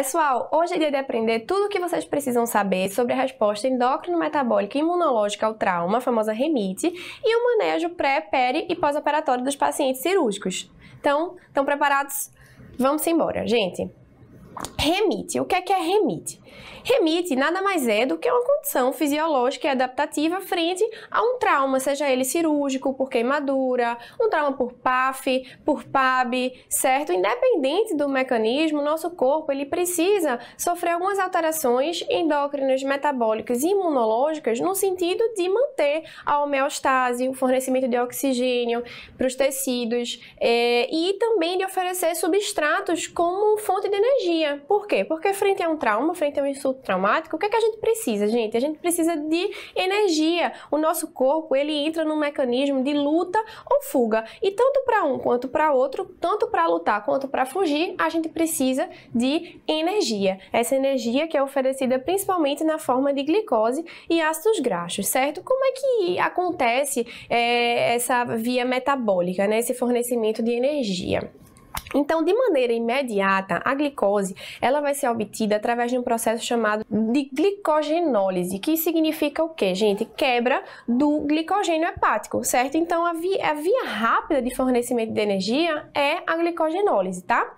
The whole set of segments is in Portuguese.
Pessoal, hoje é dia de aprender tudo o que vocês precisam saber sobre a resposta endócrino-metabólica imunológica ao trauma, a famosa remite, e o manejo pré, peri e pós-operatório dos pacientes cirúrgicos. Então, estão preparados? Vamos embora, gente. Remite. o que é que é remite? Remite nada mais é do que uma condição fisiológica e adaptativa frente a um trauma, seja ele cirúrgico, por queimadura, um trauma por PAF, por PAB, certo? Independente do mecanismo, nosso corpo ele precisa sofrer algumas alterações endócrinas, metabólicas e imunológicas no sentido de manter a homeostase, o fornecimento de oxigênio para os tecidos é, e também de oferecer substratos como fonte de energia. Por quê? Porque frente a um trauma, frente ter um insulto traumático, o que, é que a gente precisa, gente? A gente precisa de energia. O nosso corpo, ele entra num mecanismo de luta ou fuga. E tanto para um quanto para outro, tanto para lutar quanto para fugir, a gente precisa de energia. Essa energia que é oferecida principalmente na forma de glicose e ácidos graxos, certo? Como é que acontece é, essa via metabólica, né? Esse fornecimento de energia. Então, de maneira imediata, a glicose ela vai ser obtida através de um processo chamado de glicogenólise, que significa o quê, gente? Quebra do glicogênio hepático, certo? Então, a via, a via rápida de fornecimento de energia é a glicogenólise, tá?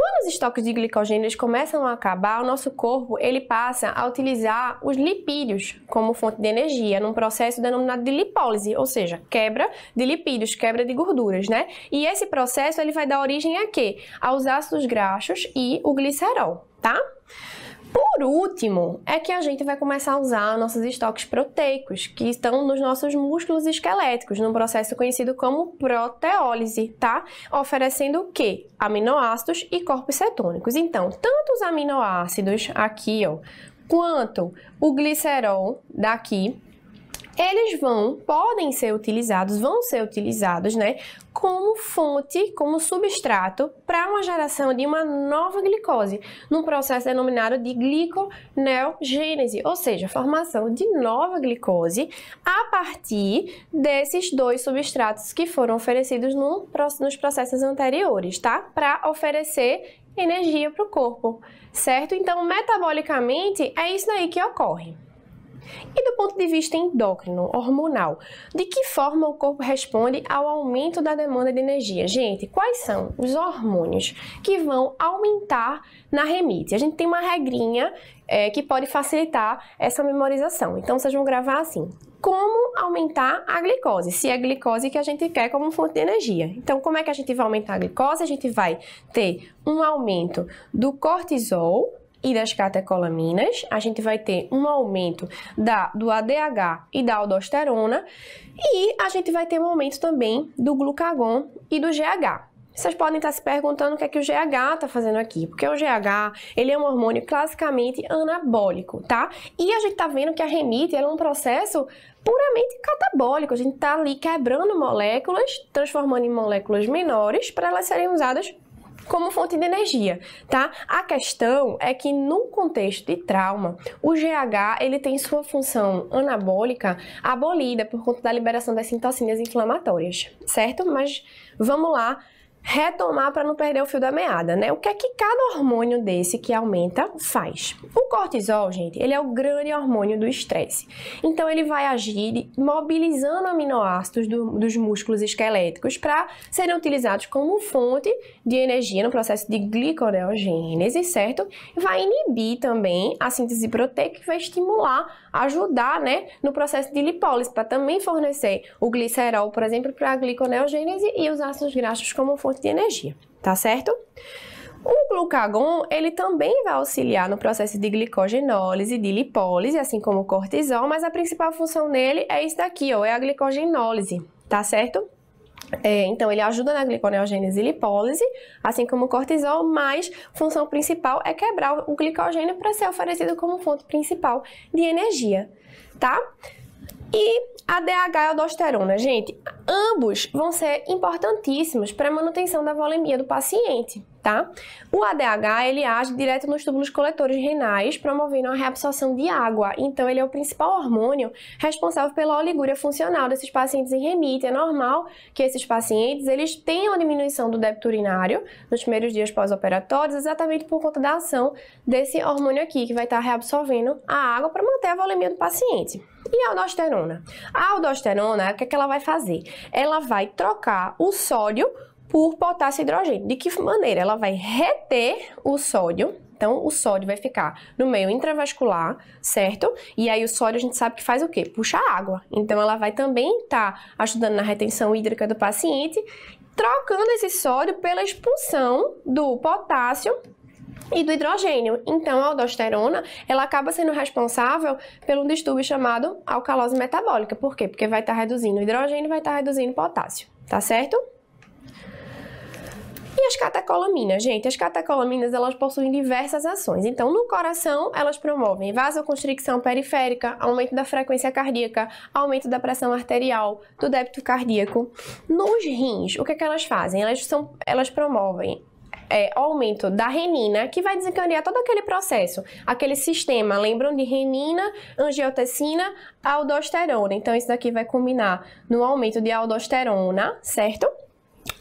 Quando os estoques de glicogênio começam a acabar, o nosso corpo ele passa a utilizar os lipídios como fonte de energia, num processo denominado de lipólise, ou seja, quebra de lipídios, quebra de gorduras, né? E esse processo ele vai dar origem a quê? Aos ácidos graxos e o glicerol, tá? Por último, é que a gente vai começar a usar nossos estoques proteicos, que estão nos nossos músculos esqueléticos, num processo conhecido como proteólise, tá? Oferecendo o quê? Aminoácidos e corpos cetônicos. Então, tanto os aminoácidos aqui, ó, quanto o glicerol daqui eles vão, podem ser utilizados, vão ser utilizados, né, como fonte, como substrato para uma geração de uma nova glicose, num processo denominado de gliconeogênese, ou seja, formação de nova glicose a partir desses dois substratos que foram oferecidos no, nos processos anteriores, tá? Para oferecer energia para o corpo, certo? Então, metabolicamente, é isso aí que ocorre. E do ponto de vista endócrino, hormonal, de que forma o corpo responde ao aumento da demanda de energia? Gente, quais são os hormônios que vão aumentar na remite? A gente tem uma regrinha é, que pode facilitar essa memorização. Então, vocês vão gravar assim: como aumentar a glicose, se é a glicose que a gente quer como fonte de energia. Então, como é que a gente vai aumentar a glicose? A gente vai ter um aumento do cortisol, e das catecolaminas, a gente vai ter um aumento da, do ADH e da aldosterona, e a gente vai ter um aumento também do glucagon e do GH. Vocês podem estar se perguntando o que é que o GH está fazendo aqui, porque o GH ele é um hormônio classicamente anabólico, tá? E a gente está vendo que a remite é um processo puramente catabólico. A gente está ali quebrando moléculas, transformando em moléculas menores para elas serem usadas como fonte de energia, tá? A questão é que no contexto de trauma, o GH ele tem sua função anabólica abolida por conta da liberação das citocinas inflamatórias, certo? Mas vamos lá retomar para não perder o fio da meada, né? O que é que cada hormônio desse que aumenta faz? O cortisol, gente, ele é o grande hormônio do estresse. Então ele vai agir mobilizando aminoácidos do, dos músculos esqueléticos para serem utilizados como fonte de energia no processo de gliconeogênese, certo? Vai inibir também a síntese proteica e vai estimular, ajudar, né, no processo de lipólise para também fornecer o glicerol, por exemplo, para a gliconeogênese e os ácidos graxos como fonte fonte de energia, tá certo? O glucagon, ele também vai auxiliar no processo de glicogenólise, de lipólise, assim como o cortisol, mas a principal função dele é isso daqui, ó, é a glicogenólise, tá certo? É, então, ele ajuda na gliconeogênese e lipólise, assim como o cortisol, mas função principal é quebrar o glicogênio para ser oferecido como fonte principal de energia, tá? E a DH a é aldosterona, gente ambos vão ser importantíssimos para a manutenção da volemia do paciente tá? O ADH, ele age direto nos túbulos coletores renais, promovendo a reabsorção de água. Então, ele é o principal hormônio responsável pela oligúria funcional desses pacientes em remite. É normal que esses pacientes, eles tenham a diminuição do débito urinário nos primeiros dias pós-operatórios, exatamente por conta da ação desse hormônio aqui, que vai estar tá reabsorvendo a água para manter a volemia do paciente. E a aldosterona? A aldosterona, o que, é que ela vai fazer? Ela vai trocar o sódio por potássio e hidrogênio. De que maneira? Ela vai reter o sódio. Então, o sódio vai ficar no meio intravascular, certo? E aí, o sódio a gente sabe que faz o quê? Puxa água. Então, ela vai também estar tá ajudando na retenção hídrica do paciente, trocando esse sódio pela expulsão do potássio e do hidrogênio. Então, a aldosterona, ela acaba sendo responsável pelo distúrbio chamado alcalose metabólica. Por quê? Porque vai estar tá reduzindo o hidrogênio e vai estar tá reduzindo o potássio, tá certo? E as catecolaminas, gente? As catecolaminas, elas possuem diversas ações. Então, no coração, elas promovem vasoconstricção periférica, aumento da frequência cardíaca, aumento da pressão arterial, do débito cardíaco. Nos rins, o que, é que elas fazem? Elas, são, elas promovem é, aumento da renina, que vai desencadear todo aquele processo, aquele sistema. Lembram de renina, angiotensina, aldosterona. Então, isso daqui vai combinar no aumento de aldosterona, certo?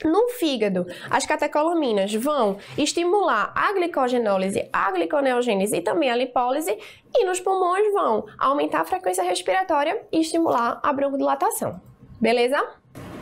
No fígado, as catecolaminas vão estimular a glicogenólise, a gliconeogênese e também a lipólise, e nos pulmões vão aumentar a frequência respiratória e estimular a broncodilatação. Beleza?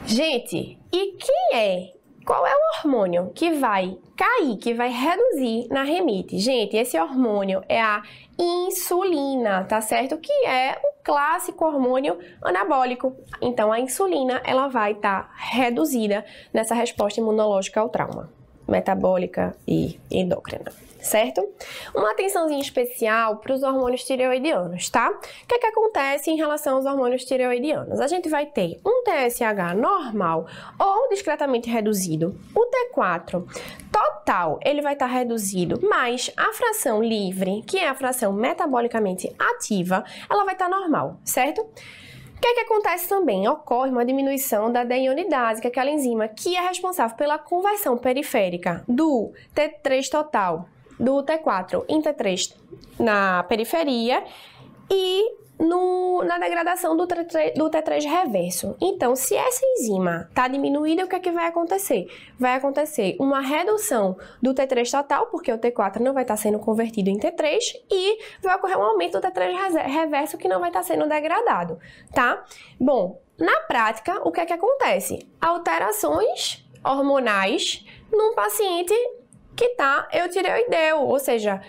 Gente, e quem é qual é o hormônio que vai cair, que vai reduzir na remite? Gente, esse hormônio é a insulina, tá certo? Que é o clássico hormônio anabólico. Então, a insulina, ela vai estar tá reduzida nessa resposta imunológica ao trauma, metabólica e endócrina certo? Uma atençãozinha especial para os hormônios tireoidianos, tá? O que, é que acontece em relação aos hormônios tireoidianos? A gente vai ter um TSH normal ou discretamente reduzido, o T4 total ele vai estar tá reduzido, mas a fração livre, que é a fração metabolicamente ativa, ela vai estar tá normal, certo? O que, é que acontece também? Ocorre uma diminuição da deionidase, que é aquela enzima que é responsável pela conversão periférica do T3 total do T4 em T3 na periferia e no, na degradação do T3, do T3 reverso. Então, se essa enzima está diminuída, o que é que vai acontecer? Vai acontecer uma redução do T3 total, porque o T4 não vai estar tá sendo convertido em T3, e vai ocorrer um aumento do T3 reverso, que não vai estar tá sendo degradado, tá? Bom, na prática, o que é que acontece? Alterações hormonais num paciente que tá Eu tireoideu, ou seja,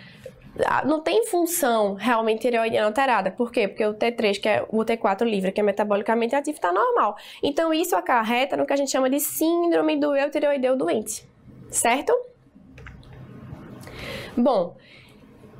não tem função realmente tireoidiana alterada. Por quê? Porque o T3, que é o T4 livre, que é metabolicamente ativo, está normal. Então, isso acarreta no que a gente chama de síndrome do tireoideu doente, certo? Bom,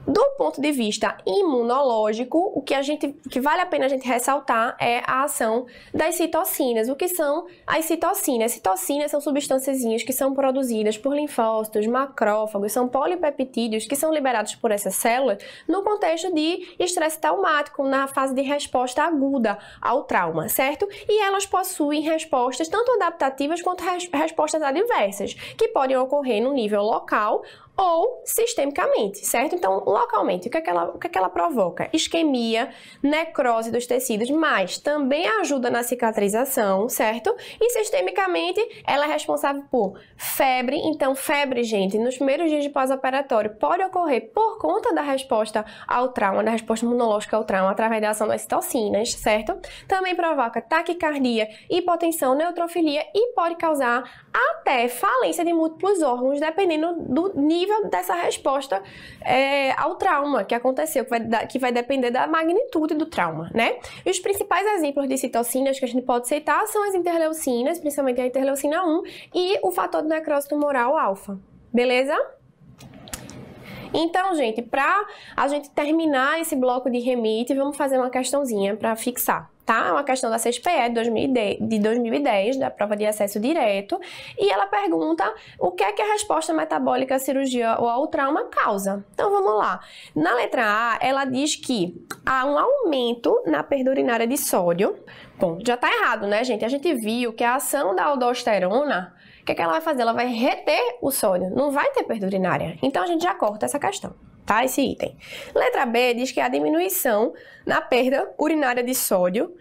do ponto de vista imunológico, o que a gente que vale a pena a gente ressaltar é a ação das citocinas. O que são as citocinas? Citocinas são substâncias que são produzidas por linfócitos, macrófagos, são polipeptídeos que são liberados por essa célula no contexto de estresse traumático, na fase de resposta aguda ao trauma, certo? E elas possuem respostas tanto adaptativas quanto res respostas adversas, que podem ocorrer no nível local ou sistemicamente, certo? Então, localmente, o que, é que, ela, o que, é que ela provoca? Isquemia, necrose dos tecidos, mas também ajuda na cicatrização, certo? E sistemicamente, ela é responsável por febre. Então, febre, gente, nos primeiros dias de pós-operatório pode ocorrer por conta da resposta ao trauma, da resposta imunológica ao trauma, através da ação das citocinas, certo? Também provoca taquicardia, hipotensão, neutrofilia e pode causar até falência de múltiplos órgãos, dependendo do nível nível dessa resposta é, ao trauma que aconteceu, que vai, que vai depender da magnitude do trauma, né? E os principais exemplos de citocinas que a gente pode citar são as interleucinas, principalmente a interleucina 1 e o fator de necrose tumoral alfa. Beleza? Então, gente, para a gente terminar esse bloco de remite, vamos fazer uma questãozinha para fixar tá? É uma questão da CSPE de 2010, de 2010, da prova de acesso direto, e ela pergunta o que é que a resposta metabólica à cirurgia ou ao trauma causa. Então vamos lá. Na letra A, ela diz que há um aumento na perda urinária de sódio. Bom, já tá errado, né, gente? A gente viu que a ação da aldosterona que, é que ela vai fazer? Ela vai reter o sódio, não vai ter perda urinária. Então a gente já corta essa questão, tá? Esse item. Letra B diz que a diminuição na perda urinária de sódio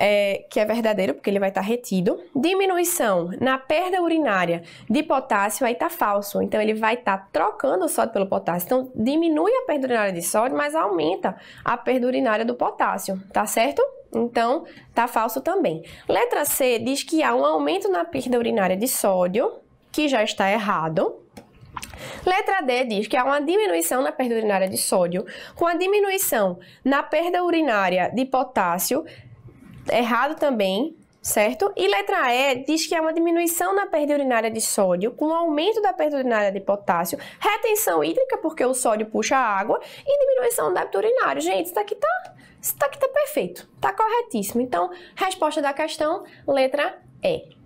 é, que é verdadeiro, porque ele vai estar tá retido. Diminuição na perda urinária de potássio, aí está falso. Então, ele vai estar tá trocando o sódio pelo potássio. Então, diminui a perda urinária de sódio, mas aumenta a perda urinária do potássio, tá certo? Então, tá falso também. Letra C diz que há um aumento na perda urinária de sódio, que já está errado. Letra D diz que há uma diminuição na perda urinária de sódio, com a diminuição na perda urinária de potássio, errado também, certo? E letra E diz que há uma diminuição na perda urinária de sódio, com aumento da perda urinária de potássio, retenção hídrica, porque o sódio puxa a água, e diminuição do débito urinário. Gente, isso daqui tá isso aqui, tá perfeito, tá corretíssimo. Então, resposta da questão, letra E.